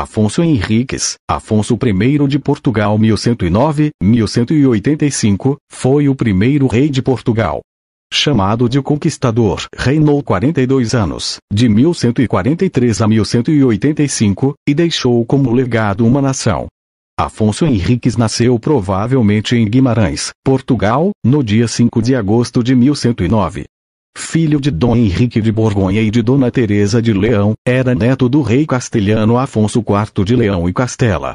Afonso Henriques, Afonso I de Portugal 1109-1185, foi o primeiro rei de Portugal. Chamado de Conquistador, reinou 42 anos, de 1143 a 1185, e deixou como legado uma nação, Afonso Henriques nasceu provavelmente em Guimarães, Portugal, no dia 5 de agosto de 1109 filho de Dom Henrique de Borgonha e de Dona Teresa de Leão, era neto do rei castelhano Afonso IV de Leão e Castela.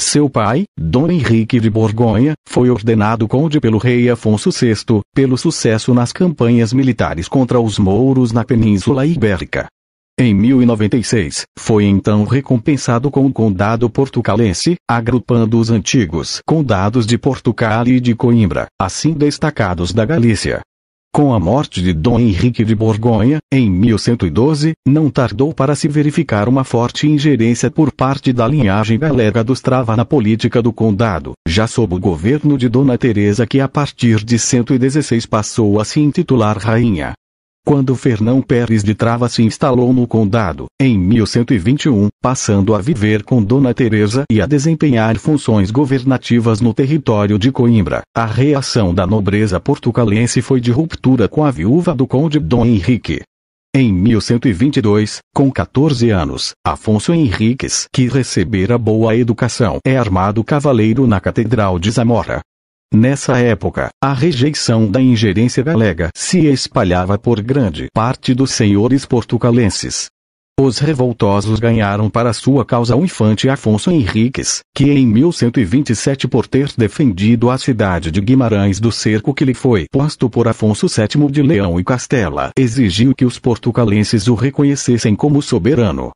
Seu pai, Dom Henrique de Borgonha, foi ordenado conde pelo rei Afonso VI, pelo sucesso nas campanhas militares contra os mouros na Península Ibérica. Em 1096, foi então recompensado com o Condado Portucalense, agrupando os antigos condados de Portugal e de Coimbra, assim destacados da Galícia. Com a morte de Dom Henrique de Borgonha, em 1112, não tardou para se verificar uma forte ingerência por parte da linhagem galega dos Trava na política do condado, já sob o governo de Dona Teresa que a partir de 116 passou a se intitular rainha. Quando Fernão Pérez de Trava se instalou no condado, em 1121, passando a viver com Dona Teresa e a desempenhar funções governativas no território de Coimbra, a reação da nobreza portucalense foi de ruptura com a viúva do conde Dom Henrique. Em 1122, com 14 anos, Afonso Henriques, que recebera boa educação, é armado cavaleiro na Catedral de Zamora, Nessa época, a rejeição da ingerência galega se espalhava por grande parte dos senhores portucalenses. Os revoltosos ganharam para sua causa o infante Afonso Henriques, que em 1127 por ter defendido a cidade de Guimarães do cerco que lhe foi posto por Afonso VII de Leão e Castela, exigiu que os portucalenses o reconhecessem como soberano.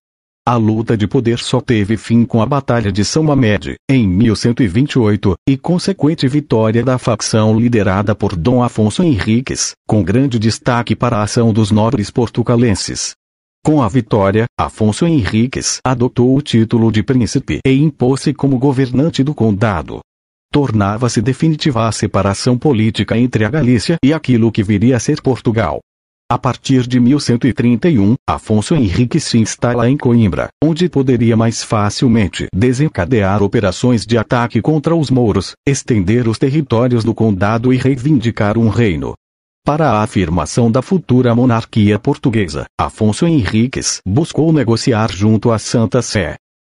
A luta de poder só teve fim com a Batalha de São Mamede, em 1128, e consequente vitória da facção liderada por Dom Afonso Henriques, com grande destaque para a ação dos nobres portucalenses. Com a vitória, Afonso Henriques adotou o título de príncipe e impôs-se como governante do condado. Tornava-se definitiva a separação política entre a Galícia e aquilo que viria a ser Portugal. A partir de 1131, Afonso Henrique se instala em Coimbra, onde poderia mais facilmente desencadear operações de ataque contra os mouros, estender os territórios do condado e reivindicar um reino. Para a afirmação da futura monarquia portuguesa, Afonso Henriques buscou negociar junto à Santa Sé.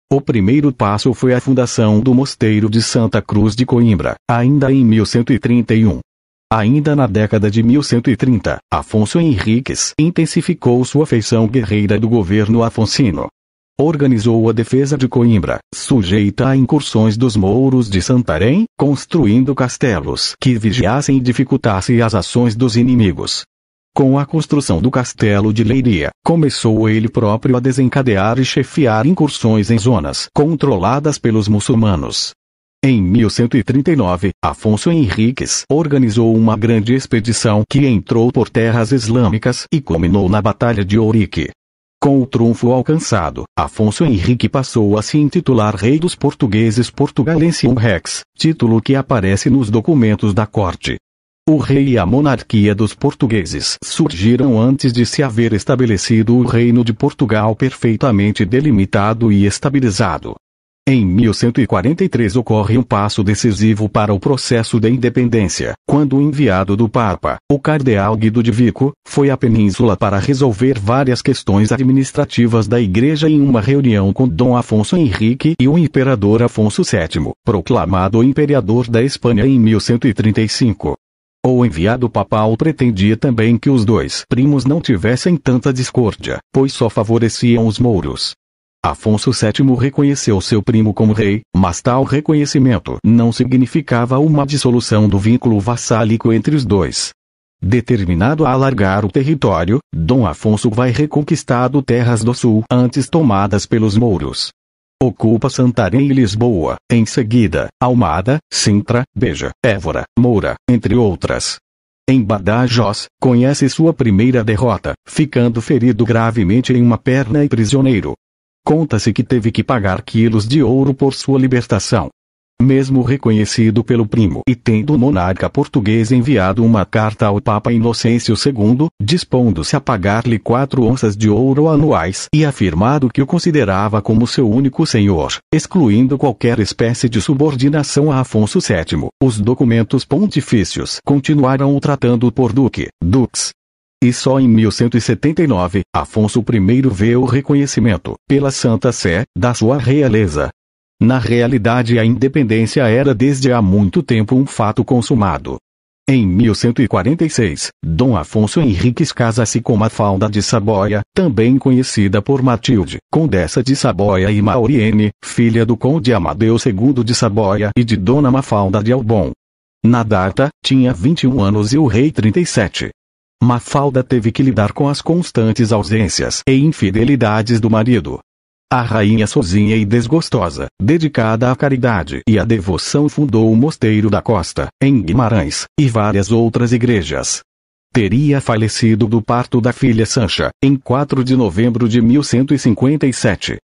O primeiro passo foi a fundação do Mosteiro de Santa Cruz de Coimbra, ainda em 1131. Ainda na década de 1130, Afonso Henriques intensificou sua feição guerreira do governo afonsino. Organizou a defesa de Coimbra, sujeita a incursões dos mouros de Santarém, construindo castelos que vigiassem e dificultassem as ações dos inimigos. Com a construção do castelo de Leiria, começou ele próprio a desencadear e chefiar incursões em zonas controladas pelos muçulmanos. Em 1139, Afonso Henriques organizou uma grande expedição que entrou por terras islâmicas e culminou na Batalha de Ourique. Com o trunfo alcançado, Afonso Henrique passou a se intitular Rei dos Portugueses Portugalensium Rex, título que aparece nos documentos da corte. O rei e a monarquia dos portugueses surgiram antes de se haver estabelecido o Reino de Portugal perfeitamente delimitado e estabilizado. Em 1143 ocorre um passo decisivo para o processo de independência, quando o enviado do Papa, o cardeal Guido de Vico, foi à península para resolver várias questões administrativas da Igreja em uma reunião com Dom Afonso Henrique e o imperador Afonso VII, proclamado imperador da Espanha em 1135. O enviado papal pretendia também que os dois primos não tivessem tanta discórdia, pois só favoreciam os mouros. Afonso VII reconheceu seu primo como rei, mas tal reconhecimento não significava uma dissolução do vínculo vassálico entre os dois. Determinado a alargar o território, Dom Afonso vai reconquistado terras do sul antes tomadas pelos mouros. Ocupa Santarém e Lisboa, em seguida, Almada, Sintra, Beja, Évora, Moura, entre outras. Em Badajoz, conhece sua primeira derrota, ficando ferido gravemente em uma perna e prisioneiro. Conta-se que teve que pagar quilos de ouro por sua libertação. Mesmo reconhecido pelo primo e tendo o monarca português enviado uma carta ao Papa Inocêncio II, dispondo-se a pagar-lhe quatro onças de ouro anuais e afirmado que o considerava como seu único senhor, excluindo qualquer espécie de subordinação a Afonso VII, os documentos pontifícios continuaram o tratando por duque, dux, e só em 1179, Afonso I vê o reconhecimento, pela Santa Sé, da sua realeza. Na realidade, a independência era desde há muito tempo um fato consumado. Em 1146, Dom Afonso Henrique casa-se com Mafalda de Saboia, também conhecida por Matilde, condessa de Saboia e Mauriene, filha do conde Amadeu II de Saboia e de Dona Mafalda de Albon. Na data, tinha 21 anos e o rei 37. Mafalda teve que lidar com as constantes ausências e infidelidades do marido. A rainha sozinha e desgostosa, dedicada à caridade e à devoção fundou o Mosteiro da Costa, em Guimarães, e várias outras igrejas. Teria falecido do parto da filha Sancha, em 4 de novembro de 1157.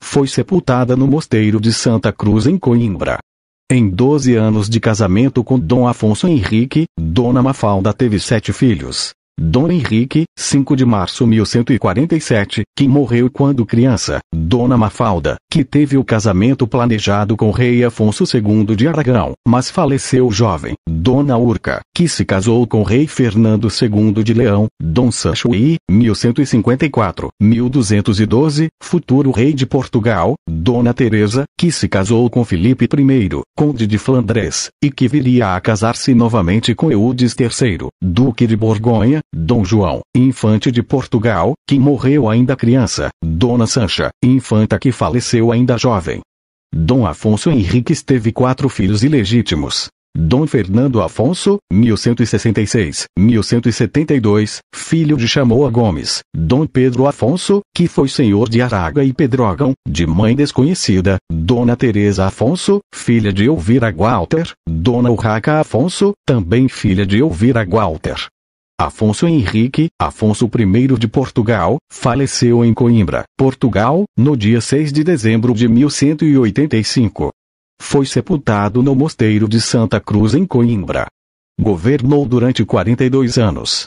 Foi sepultada no Mosteiro de Santa Cruz em Coimbra. Em 12 anos de casamento com Dom Afonso Henrique, Dona Mafalda teve sete filhos, Dom Henrique, 5 de março 1147, que morreu quando criança, Dona Mafalda, que teve o casamento planejado com rei Afonso II de Aragão, mas faleceu jovem, Dona Urca, que se casou com rei Fernando II de Leão, Dom Sancho I, 1154, 1212, futuro rei de Portugal, Dona Teresa, que se casou com Felipe I, conde de Flandres, e que viria a casar-se novamente com Eudes III, duque de Borgonha, Dom João, infante de Portugal, que morreu ainda criança, Dona Sancha, infanta que faleceu ainda jovem. Dom Afonso Henriques teve quatro filhos ilegítimos. Dom Fernando Afonso, 1166-1172, filho de Chamoa Gomes, Dom Pedro Afonso, que foi senhor de Araga e Pedrógão, de mãe desconhecida, Dona Teresa Afonso, filha de Elvira Walter, Dona Urraca Afonso, também filha de Elvira Walter, Afonso Henrique, Afonso I de Portugal, faleceu em Coimbra, Portugal, no dia 6 de dezembro de 1185. Foi sepultado no Mosteiro de Santa Cruz em Coimbra. Governou durante 42 anos.